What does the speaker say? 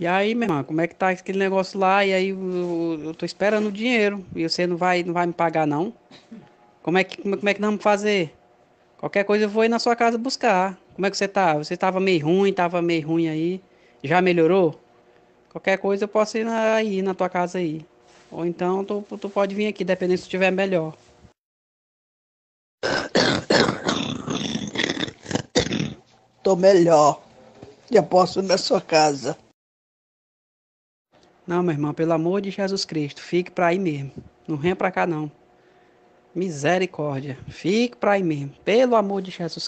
E aí, minha irmã, como é que tá aquele negócio lá? E aí eu, eu tô esperando o dinheiro. E você não vai, não vai me pagar, não? Como é que, como, é, como é que nós vamos fazer? Qualquer coisa eu vou ir na sua casa buscar. Como é que você tá? Você tava meio ruim, tava meio ruim aí. Já melhorou? Qualquer coisa eu posso ir na, aí, na tua casa aí. Ou então tu, tu pode vir aqui, dependendo se tiver melhor. Tô melhor. Já posso ir na sua casa. Não, meu irmão, pelo amor de Jesus Cristo, fique para aí mesmo. Não venha para cá não. Misericórdia, fique para aí mesmo. Pelo amor de Jesus